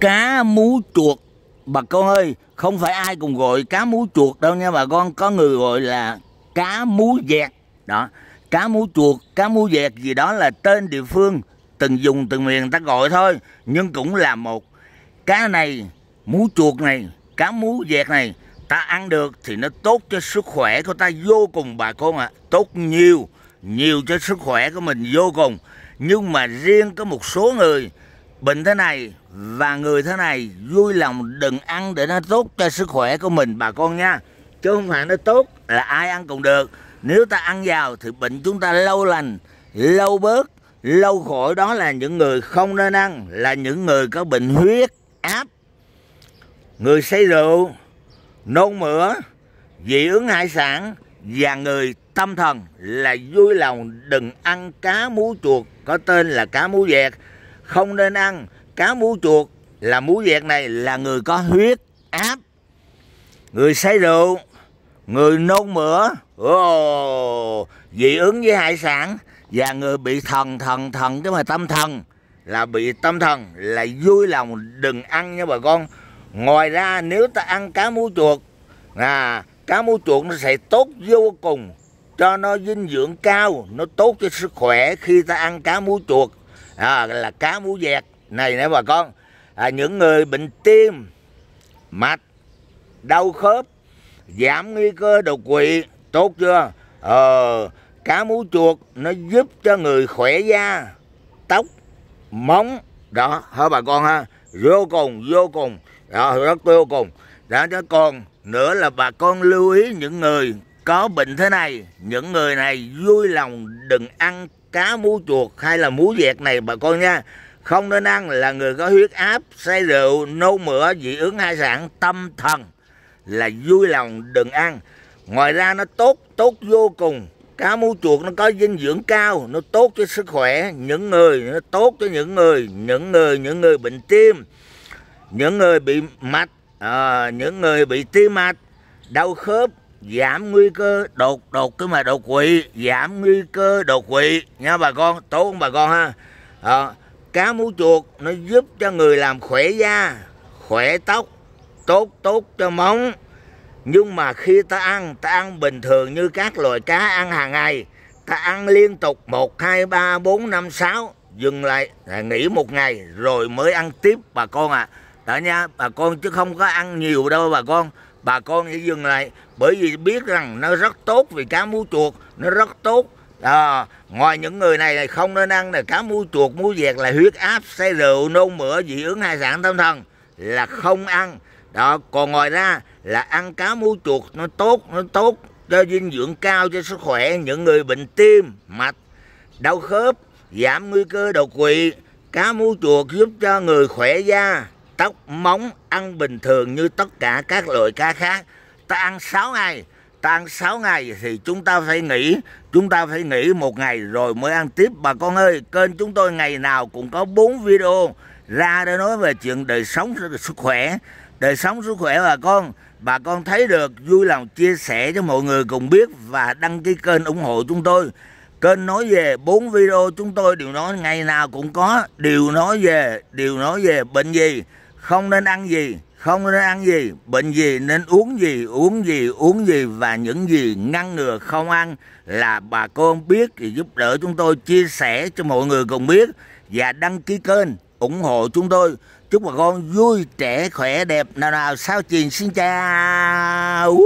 cá mú chuột bà con ơi không phải ai cùng gọi cá mú chuột đâu nha bà con có người gọi là cá mú dẹt đó cá mú chuột cá mú dẹt gì đó là tên địa phương từng dùng từng miền ta gọi thôi nhưng cũng là một cá này mú chuột này cá mú dẹt này ta ăn được thì nó tốt cho sức khỏe của ta vô cùng bà con ạ à. tốt nhiều nhiều cho sức khỏe của mình vô cùng nhưng mà riêng có một số người bệnh thế này và người thế này vui lòng đừng ăn để nó tốt cho sức khỏe của mình bà con nha chứ không phải nó tốt là ai ăn cũng được nếu ta ăn vào thì bệnh chúng ta lâu lành lâu bớt lâu khỏi đó là những người không nên ăn là những người có bệnh huyết áp người say rượu nôn mửa dị ứng hải sản và người tâm thần là vui lòng đừng ăn cá mú chuột có tên là cá mú dẹt không nên ăn cá mú chuột là mú vẹt này là người có huyết áp người say rượu người nôn mửa oh, dị ứng với hải sản và người bị thần thần thần chứ mà tâm thần là bị tâm thần là vui lòng đừng ăn nha bà con ngoài ra nếu ta ăn cá mú chuột à cá mú chuột nó sẽ tốt vô cùng cho nó dinh dưỡng cao nó tốt cho sức khỏe khi ta ăn cá mú chuột à, là cá mú dẹt này nè bà con à, những người bệnh tim mạch đau khớp giảm nguy cơ đột quỵ tốt chưa ờ cá mú chuột nó giúp cho người khỏe da tóc móng đó hả bà con ha vô cùng vô cùng đó, rất vô cùng đó cho còn nữa là bà con lưu ý những người có bệnh thế này những người này vui lòng đừng ăn cá mú chuột hay là muối vẹt này bà con nha không nên ăn là người có huyết áp say rượu nôn mửa dị ứng hai sản tâm thần là vui lòng đừng ăn ngoài ra nó tốt tốt vô cùng cá mú chuột nó có dinh dưỡng cao nó tốt cho sức khỏe những người nó tốt cho những người những người những người bệnh tim những người bị mạch à, những người bị tim mạch đau khớp giảm nguy cơ đột đột cái mà đột quỵ giảm nguy cơ đột quỵ nha bà con tốt không bà con ha à, cá mú chuột nó giúp cho người làm khỏe da khỏe tóc tốt tốt cho móng nhưng mà khi ta ăn ta ăn bình thường như các loài cá ăn hàng ngày ta ăn liên tục một hai ba bốn năm sáu dừng lại nghỉ một ngày rồi mới ăn tiếp bà con ạ à. đó nha bà con chứ không có ăn nhiều đâu bà con bà con hãy dừng lại bởi vì biết rằng nó rất tốt vì cá mú chuột nó rất tốt à, ngoài những người này này không nên ăn là cá mú chuột mú dẹt là huyết áp say rượu nôn mửa dị ứng hai sản tâm thần là không ăn đó còn ngoài ra là ăn cá mú chuột nó tốt nó tốt cho dinh dưỡng cao cho sức khỏe những người bệnh tim mạch đau khớp giảm nguy cơ đột quỵ cá mú chuột giúp cho người khỏe da tóc móng ăn bình thường như tất cả các loại cá khác ta ăn 6 ngày ta ăn 6 ngày thì chúng ta phải nghỉ chúng ta phải nghỉ một ngày rồi mới ăn tiếp bà con ơi kênh chúng tôi ngày nào cũng có 4 video ra để nói về chuyện đời sống sức khỏe đời sống sức khỏe bà con bà con thấy được vui lòng chia sẻ cho mọi người cùng biết và đăng ký kênh ủng hộ chúng tôi kênh nói về bốn video chúng tôi đều nói ngày nào cũng có đều nói về đều nói về bệnh gì không nên ăn gì không nên ăn gì bệnh gì nên uống gì uống gì uống gì và những gì ngăn ngừa không ăn là bà con biết thì giúp đỡ chúng tôi chia sẻ cho mọi người cùng biết và đăng ký kênh ủng hộ chúng tôi chúc bà con vui trẻ khỏe đẹp nào nào sao truyền xin chào